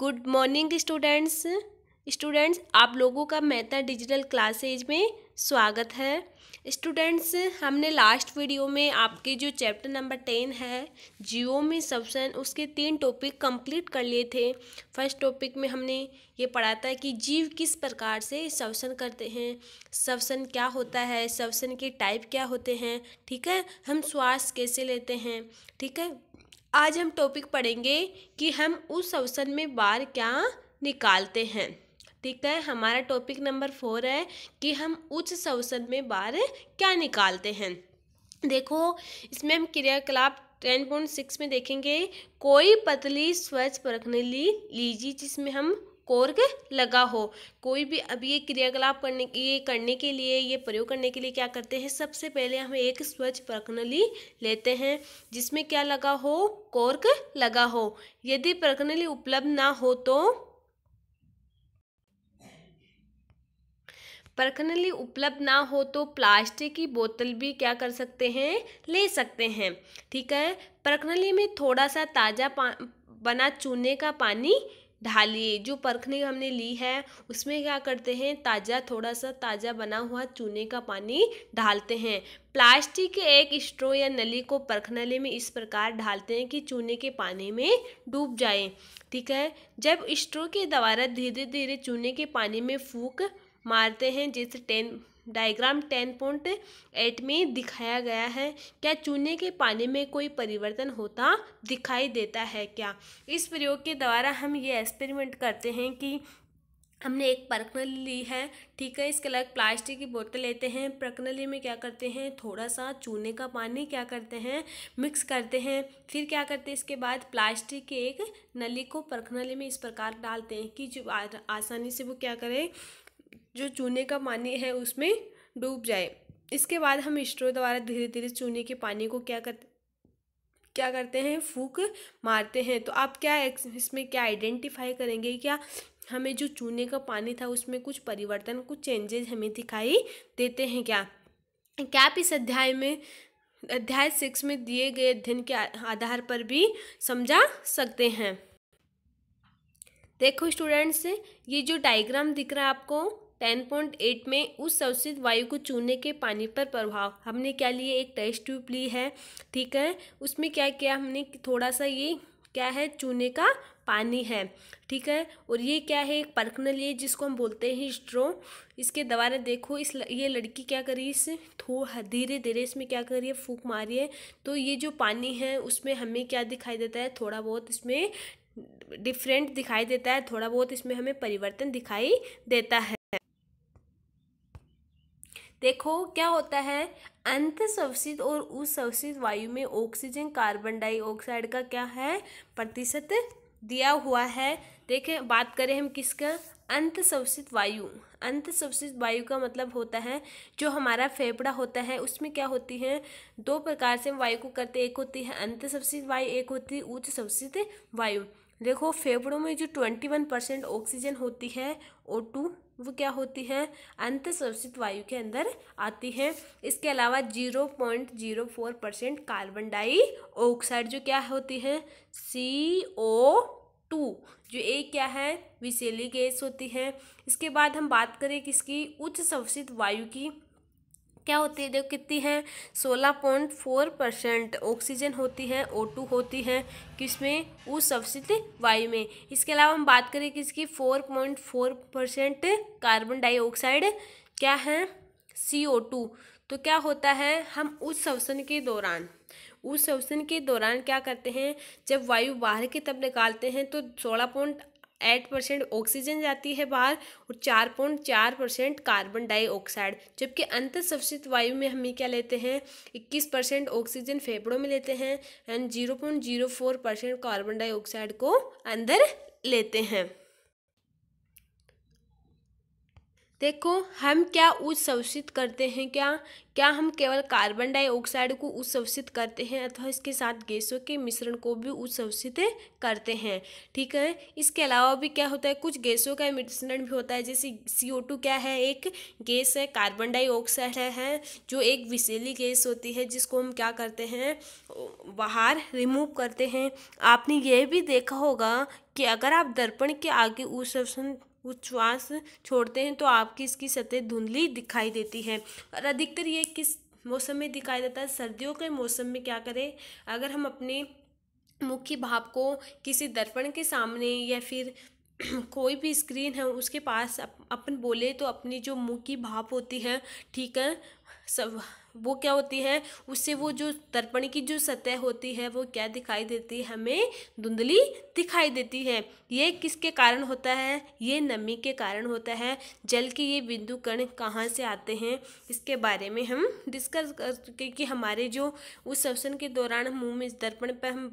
good morning students students आप लोगों का मेहता डिजिटल क्लासेज में स्वागत है स्टूडेंट्स हमने लास्ट वीडियो में आपके जो चैप्टर नंबर टेन है जियो में सबसन उसके तीन टॉपिक कंप्लीट कर लिए थे फर्स्ट टॉपिक में हमने ये पढ़ा था कि जीव किस प्रकार से सबसन करते हैं सबसन क्या होता है सबसन के टाइप क्या होते हैं ठीक है हम श्वास कैसे लेते हैं ठीक है आज हम टॉपिक पढ़ेंगे कि हम उस अवसर में बार क्या निकालते हैं ठीक है हमारा टॉपिक नंबर फोर है कि हम उच्च अवसर में बार क्या निकालते हैं देखो इसमें हम क्रियाकलाप टेन पॉइंट सिक्स में देखेंगे कोई पतली स्वच्छ परखने ली लीजिए जिसमें हम कोर्ग लगा हो कोई भी अब ये क्रियाकलाप करने ये करने के लिए ये प्रयोग करने के लिए क्या करते हैं सबसे पहले हम एक स्वच्छ प्रकनली लेते हैं जिसमें क्या लगा हो कोर्क लगा हो यदि प्रकनली उपलब्ध ना हो तो पर्खनली उपलब्ध ना हो तो प्लास्टिक की बोतल भी क्या कर सकते हैं ले सकते हैं ठीक है पर्खनली में थोड़ा सा ताज़ा बना चूने का पानी ढालिए जो परखने हमने ली है उसमें क्या करते हैं ताज़ा थोड़ा सा ताज़ा बना हुआ चूने का पानी डालते हैं प्लास्टिक के एक स्ट्रो या नली को परखनले में इस प्रकार ढालते हैं कि चूने के पानी में डूब जाए ठीक है जब स्ट्रो के द्वारा धीरे धीरे चूने के पानी में फूक मारते हैं जिससे ten diagram ten point eight में दिखाया गया है क्या चूने के पानी में कोई परिवर्तन होता दिखाई देता है क्या इस प्रयोग के द्वारा हम ये एक्सपेरिमेंट करते हैं कि हमने एक परकनली ली है ठीक है इसके अलग प्लास्टिक की बोतल लेते हैं प्रकनली में क्या करते हैं थोड़ा सा चूने का पानी क्या करते हैं मिक्स करते हैं फिर क्या करते हैं इसके बाद प्लास्टिक के एक नली को प्रकनली में इस प्रकार डालते हैं कि जो आसानी से वो क्या करें जो चूने का पानी है उसमें डूब जाए इसके बाद हम स्ट्रो द्वारा धीरे धीरे चूने के पानी को क्या कर क्या करते हैं फूक मारते हैं तो आप क्या इसमें क्या आइडेंटिफाई करेंगे क्या हमें जो चूने का पानी था उसमें कुछ परिवर्तन कुछ चेंजेज हमें दिखाई देते हैं क्या क्या आप इस अध्याय में अध्याय सिक्स में दिए गए अध्ययन के आधार पर भी समझा सकते हैं देखो स्टूडेंट्स ये जो डायग्राम दिख रहा है आपको 10.8 में उस अवशोषित वायु को चूने के पानी पर प्रभाव हमने क्या लिए एक टेस्ट ट्यूब ली है ठीक है उसमें क्या किया हमने थोड़ा सा ये क्या है चूने का पानी है ठीक है और ये क्या है एक पर्कनल ये जिसको हम बोलते हैं स्ट्रो इसके द्वारा देखो इस ये लड़की क्या करी इस थो धीरे धीरे इसमें क्या करिए फूक मारिए तो ये जो पानी है उसमें हमें क्या दिखाई देता है थोड़ा बहुत इसमें डिफरेंट दिखाई देता है थोड़ा बहुत इसमें हमें परिवर्तन दिखाई देता है देखो क्या होता है अंत स्वसित और उस स्वसित वायु में ऑक्सीजन कार्बन डाइऑक्साइड का क्या है प्रतिशत दिया हुआ है देखें बात करें हम किसका अंत सबसित वायु अंत सबसित वायु का मतलब होता है जो हमारा फेफड़ा होता है उसमें क्या होती है दो प्रकार से हम वायु को करते एक होती है अंत सबसित वायु एक होती है उच्च सबसित वायु देखो फेफड़ों में जो ट्वेंटी वन परसेंट ऑक्सीजन होती है ओ टू वो क्या होती है अंत संरक्षित वायु के अंदर आती है इसके अलावा zero point zero four percent carbon dioxide जो क्या होती है सी ओ टू जो एक क्या है विशेली गैस होती है इसके बाद हम बात करें किसकी उच्च सवसित वायु की क्या होती है देखो कितनी है सोलह पॉइंट फोर परसेंट ऑक्सीजन होती है ओ टू होती है किसमें उस अवशिष्ट वायु में इसके अलावा हम बात करें किसकी four point four percent carbon dioxide क्या है सी ओ टू तो क्या होता है हम उस अवसन के दौरान उस अवसन के दौरान क्या करते हैं जब वायु बाहर की तब निकालते हैं तो सोलह पॉइंट एट परसेंट ऑक्सीजन जाती है बाहर और चार पॉइंट चार परसेंट कार्बन डाइऑक्साइड जबकि अंत सबसित वायु में हमें क्या लेते हैं इक्कीस परसेंट ऑक्सीजन फेफड़ों में लेते हैं and zero point zero four percent carbon dioxide को अंदर लेते हैं देखो हम क्या उत्सवसित करते हैं क्या क्या हम केवल कार्बन डाइऑक्साइड को उत्सवसित करते हैं अथवा इसके साथ गैसों के मिश्रण को भी उत्सवसित करते हैं ठीक है इसके अलावा भी क्या होता है कुछ गैसों का मिश्रण भी होता है जैसे सी ओ टू क्या है एक गैस है कार्बन डाइऑक्साइड है जो एक विशेली गैस होती है जिसको हम क्या करते हैं बाहर रिमूव करते हैं आपने यह भी देखा होगा कि अगर आप दर्पण के आगे उशोषण उच्छ्वास छोड़ते हैं तो आपकी इसकी सतह धुंधली दिखाई देती है और अधिकतर ये किस मौसम में दिखाई देता है सर्दियों के मौसम में क्या करें अगर हम अपने मुख्य भाव को किसी दर्पण के सामने या फिर कोई भी स्क्रीन है उसके पास अप, अपन बोले तो अपनी जो मुँह की भाप होती है ठीक है सब वो क्या होती है उससे वो जो दर्पण की जो सतह होती है वो क्या दिखाई देती है हमें धुंधली दिखाई देती है ये किसके कारण होता है ये नमी के कारण होता है जल के ये बिंदु कण कहाँ से आते हैं इसके बारे में हम डिस्कस कर चुके कि हमारे जो उस अवसर के दौरान मुँह में इस दर्पण पर हम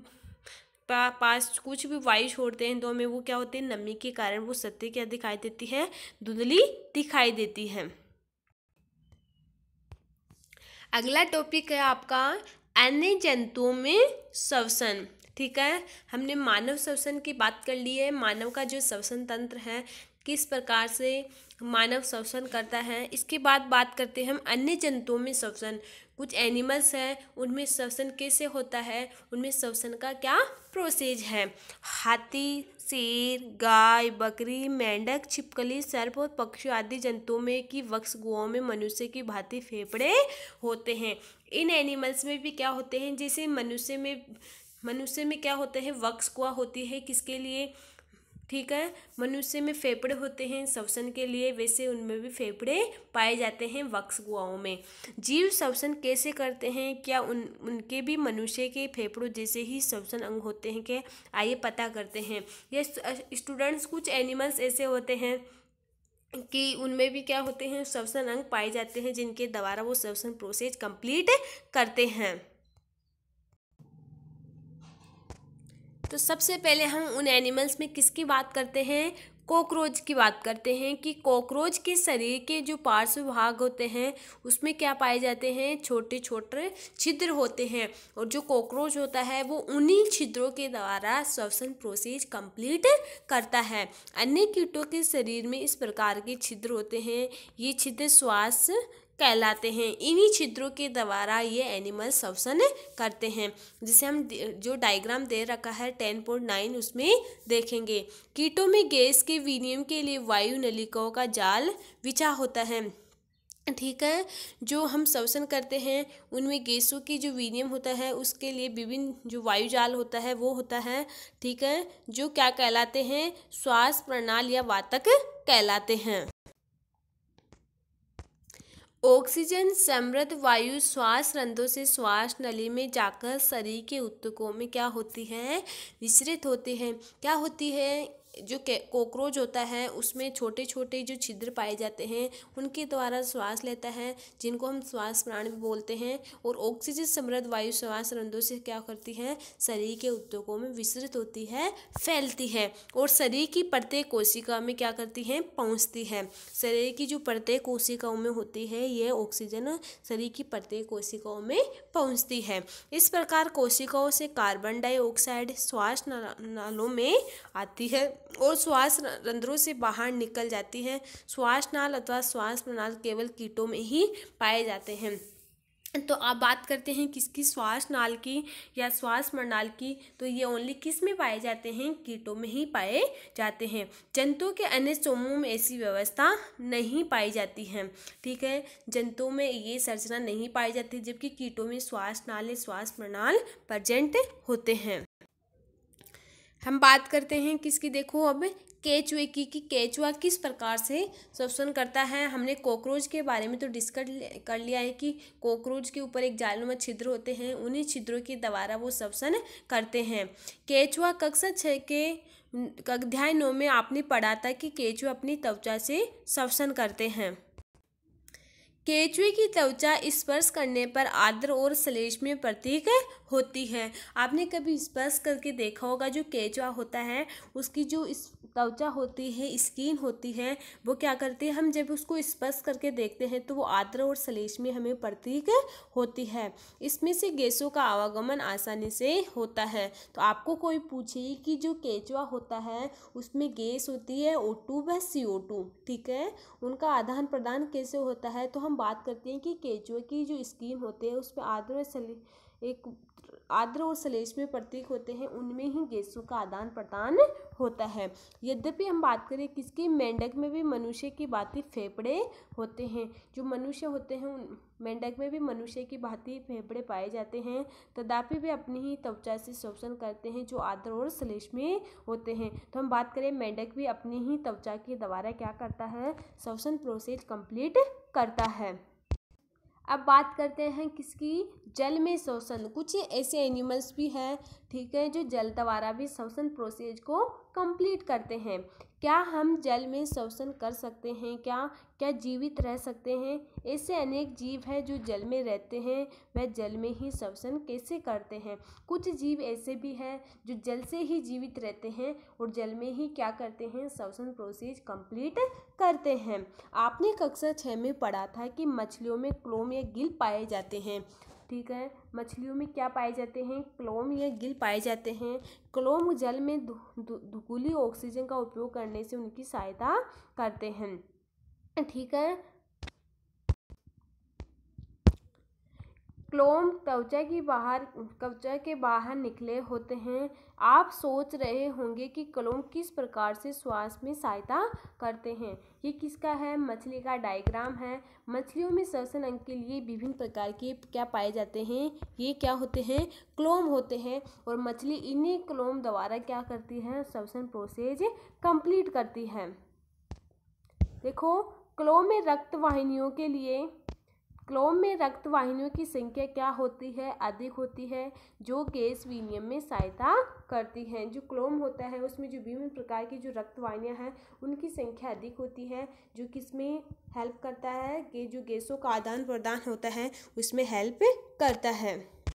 पा, पास कुछ भी वायु छोड़ते हैं तो हमें वो क्या होते हैं नमी के कारण वो सत्य क्या दिखाई देती है धुंधली दिखाई देती है अगला टॉपिक है आपका अन्य जंतुओं में श्वसन ठीक है हमने मानव श्वसन की बात कर ली है मानव का जो श्वसन तंत्र है किस प्रकार से मानव श्वसन करता है इसके बाद बात करते हैं हम अन्य जंतुओं में श्वसन कुछ एनिमल्स हैं उनमें श्वसन कैसे होता है उनमें श्वसन का क्या प्रोसेज है हाथी शेर गाय बकरी मेंढक छिपकली सर्प और पक्षी आदि जंतुओं में की वक्ष गुआओं में मनुष्य की भांति फेफड़े होते हैं इन एनिमल्स में भी क्या होते हैं जैसे मनुष्य में मनुष्य में क्या होते हैं वक्स गुआ होती है किसके लिए ठीक है मनुष्य में फेफड़े होते हैं श्वसन के लिए वैसे उनमें भी फेफड़े पाए जाते हैं वक्स गुआओं में जीव श्वसन कैसे करते हैं क्या उन उनके भी मनुष्य के फेफड़ों जैसे ही श्वसन अंग होते हैं क्या आइए पता करते हैं ये स्टूडेंट्स कुछ एनिमल्स ऐसे होते हैं कि उनमें भी क्या होते हैं श्वसन अंग पाए जाते हैं जिनके द्वारा वो श्वसन प्रोसेस कंप्लीट करते हैं तो सबसे पहले हम उन एनिमल्स में किसकी बात करते हैं कॉकरोच की बात करते हैं कि कॉकरोच के शरीर के जो पार्श्व भाग होते हैं उसमें क्या पाए जाते हैं छोटे छोटे छिद्र होते हैं और जो कॉकरोच होता है वो उन्हीं छिद्रों के द्वारा श्वसन प्रोसेस कंप्लीट करता है अन्य कीटों के शरीर में इस प्रकार के छिद्र होते हैं ये छिद्र श्वास कहलाते हैं इन्हीं छिद्रों के द्वारा ये एनिमल श्वसन करते हैं जिसे हम जो डायग्राम दे रखा है टेन पॉइंट नाइन उसमें देखेंगे कीटों में गैस के विनियम के लिए वायु नलिकाओं का जाल बिछा होता है ठीक है जो हम श्वसन करते हैं उनमें गैसों की जो विनियम होता है उसके लिए विभिन्न जो वायु जाल होता है वो होता है ठीक है जो क्या कहलाते हैं श्वास प्रणाल या वातक कहलाते हैं ऑक्सीजन समृद्ध वायु श्वास रंधों से श्वास नली में जाकर शरीर के उत्तकों में क्या होती है विसरित होते हैं क्या होती है जो कॉकरोच होता है उसमें छोटे छोटे जो छिद्र पाए जाते हैं उनके द्वारा श्वास लेता है जिनको हम श्वास प्राण भी बोलते हैं और ऑक्सीजन समृद्ध वायु श्वास रंधों से क्या करती है शरीर के उद्योगों में विस्तृत होती है फैलती है और शरीर की प्रत्येक कोशिका में क्या करती है पहुँचती है शरीर की जो प्रत्येक कोशिकाओं में होती है यह ऑक्सीजन शरीर की प्रत्येक कोशिकाओं में पहुँचती है इस प्रकार कोशिकाओं से कार्बन डाइऑक्साइड श्वास नालों में आती है और श्वास रंध्रों से बाहर निकल जाती हैं श्वास नाल अथवा श्वास प्रणाल केवल कीटों में ही पाए जाते हैं तो आप बात करते हैं किसकी श्वास नाल की या श्वास प्रणाल की तो ये ओनली किस में पाए जाते हैं कीटों में ही पाए जाते हैं जंतुओं के अन्य सोमों में ऐसी व्यवस्था नहीं पाई जाती है ठीक है जंतुओं में ये संरचना नहीं पाई जाती जबकि कीटों में श्वास नाल या श्वास प्रणाल प्रजेंट होते हैं हम बात करते हैं किसकी देखो अब केचुए की कि केचुआ किस प्रकार से शोषण करता है हमने कॉकरोच के बारे में तो डिस्कस कर लिया है कि कॉकरोच के ऊपर एक जालनुमा छिद्र होते हैं उन्हीं छिद्रों के द्वारा वो शोषण करते हैं केचुआ कक्षा छः के अध्याय नौ में आपने पढ़ा था कि केचुआ अपनी त्वचा से शोषण करते हैं केचुए की त्वचा स्पर्श करने पर आर्द्र और में प्रतीक होती है आपने कभी स्पर्श करके देखा होगा जो केचुआ होता है उसकी जो इस त्वचा होती है स्किन होती है वो क्या करती है हम जब उसको स्पर्श करके देखते हैं तो वो आर्द्र और सलेश में हमें प्रतीक होती है इसमें से गैसों का आवागमन आसानी से होता है तो आपको कोई पूछे कि जो केचुआ होता है उसमें गैस होती है ओ टू व सी ओ टू ठीक है उनका आदान प्रदान कैसे होता है तो हम बात करते हैं कि केचुए की जो स्किन होते हैं उसमें आर्द्र और सले एक आर्द्र और में प्रतीक होते हैं उनमें ही गैसों का आदान प्रदान होता है यद्यपि हम बात करें किसके मेंढक में भी मनुष्य की भांति फेफड़े होते हैं जो मनुष्य होते हैं उन मेंढक में भी मनुष्य की भांति फेफड़े पाए जाते हैं तदापि वे अपनी ही त्वचा से शोषण करते हैं जो आर्द्र और में होते हैं तो हम बात करें मेंढक भी अपनी ही त्वचा के द्वारा क्या करता है शोषण प्रोसेस कंप्लीट करता है अब बात करते हैं किसकी जल में शोषण कुछ ऐसे एनिमल्स भी हैं ठीक है जो जल द्वारा भी श्वसन प्रोसेस को कंप्लीट करते हैं क्या हम जल में श्वसन कर सकते हैं क्या क्या जीवित रह सकते हैं ऐसे अनेक जीव हैं जो जल में रहते हैं वह जल में ही श्वसन कैसे करते हैं कुछ जीव ऐसे भी हैं जो जल से ही जीवित रहते हैं और जल में ही क्या करते हैं श्वसन प्रोसेस कंप्लीट करते हैं आपने कक्षा छः में पढ़ा था कि मछलियों में क्लोम या गिल पाए जाते हैं ठीक है मछलियों में क्या पाए जाते हैं क्लोम या गिल पाए जाते हैं क्लोम जल में धुकुली ऑक्सीजन का उपयोग करने से उनकी सहायता करते हैं ठीक है क्लोम त्वचा की बाहर त्वचा के बाहर निकले होते हैं आप सोच रहे होंगे कि क्लोम किस प्रकार से श्वास में सहायता करते हैं ये किसका है मछली का डायग्राम है मछलियों में श्वसन अंग के लिए विभिन्न प्रकार के क्या पाए जाते हैं ये क्या होते हैं क्लोम होते हैं और मछली इन्हीं क्लोम द्वारा क्या करती है श्वसन प्रोसेस कंप्लीट करती है देखो क्लोम में रक्त वाहिनियों के लिए क्लोम में रक्त वाहिनियों की संख्या क्या होती है अधिक होती है जो गैस विनियम में सहायता करती हैं जो क्लोम होता है उसमें जो विभिन्न प्रकार की जो रक्त वाहिनियाँ हैं उनकी संख्या अधिक होती है जो किसमें हेल्प करता है कि जो गैसों का आदान प्रदान होता है उसमें हेल्प करता है